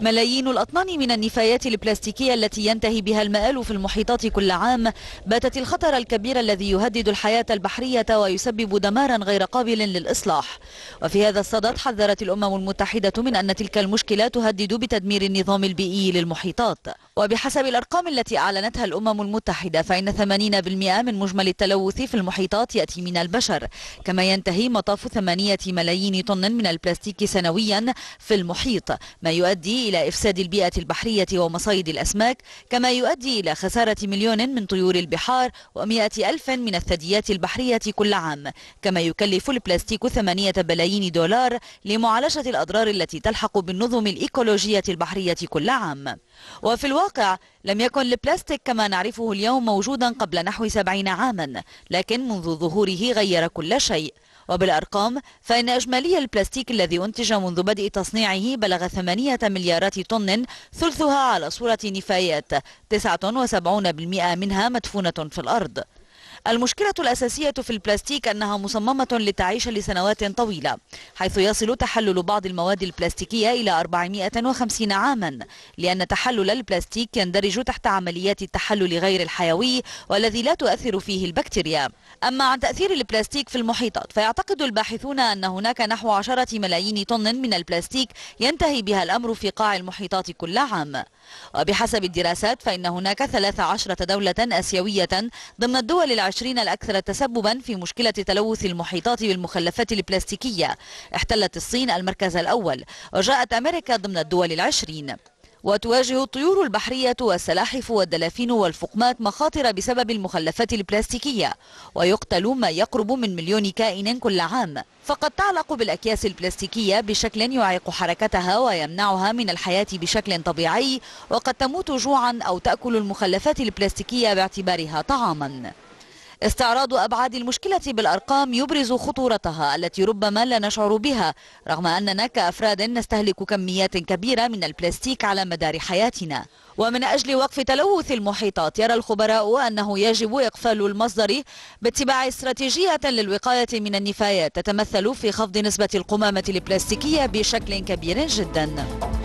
ملايين الأطنان من النفايات البلاستيكية التي ينتهي بها المآل في المحيطات كل عام باتت الخطر الكبير الذي يهدد الحياة البحرية ويسبب دمارا غير قابل للإصلاح وفي هذا الصدد حذرت الأمم المتحدة من أن تلك المشكلة تهدد بتدمير النظام البيئي للمحيطات وبحسب الأرقام التي أعلنتها الأمم المتحدة فإن 80% من مجمل التلوث في المحيطات يأتي من البشر كما ينتهي مطاف 8 ملايين طن من البلاستيك سنويا في المحيط ما يؤدي إلى إفساد البيئة البحرية ومصايد الأسماك كما يؤدي إلى خسارة مليون من طيور البحار و ألف من الثدييات البحرية كل عام كما يكلف البلاستيك 8 بلايين دولار لمعالجة الأضرار التي تلحق بالنظم الإيكولوجية البحرية كل عام وفي الواقع الواقع لم يكن البلاستيك كما نعرفه اليوم موجودا قبل نحو سبعين عاما لكن منذ ظهوره غير كل شيء وبالأرقام فإن أجمالي البلاستيك الذي أنتج منذ بدء تصنيعه بلغ 8 مليارات طن ثلثها على صورة نفايات 79% منها مدفونة في الأرض المشكلة الأساسية في البلاستيك أنها مصممة لتعيش لسنوات طويلة حيث يصل تحلل بعض المواد البلاستيكية إلى 450 عاما لأن تحلل البلاستيك يندرج تحت عمليات التحلل غير الحيوي والذي لا تؤثر فيه البكتيريا أما عن تأثير البلاستيك في المحيطات فيعتقد الباحثون أن هناك نحو 10 ملايين طن من البلاستيك ينتهي بها الأمر في قاع المحيطات كل عام وبحسب الدراسات فإن هناك 13 دولة أسيوية ضمن الدول العشرين العشرين الأكثر تسببا في مشكلة تلوث المحيطات بالمخلفات البلاستيكية احتلت الصين المركز الأول وجاءت أمريكا ضمن الدول العشرين وتواجه الطيور البحرية والسلاحف والدلافين والفقمات مخاطر بسبب المخلفات البلاستيكية ويقتل ما يقرب من مليون كائن كل عام فقد تعلق بالأكياس البلاستيكية بشكل يعيق حركتها ويمنعها من الحياة بشكل طبيعي وقد تموت جوعا أو تأكل المخلفات البلاستيكية باعتبارها طعاما استعراض أبعاد المشكلة بالأرقام يبرز خطورتها التي ربما لا نشعر بها رغم أننا كأفراد نستهلك كميات كبيرة من البلاستيك على مدار حياتنا ومن أجل وقف تلوث المحيطات يرى الخبراء أنه يجب إقفال المصدر باتباع استراتيجية للوقاية من النفايات تتمثل في خفض نسبة القمامة البلاستيكية بشكل كبير جداً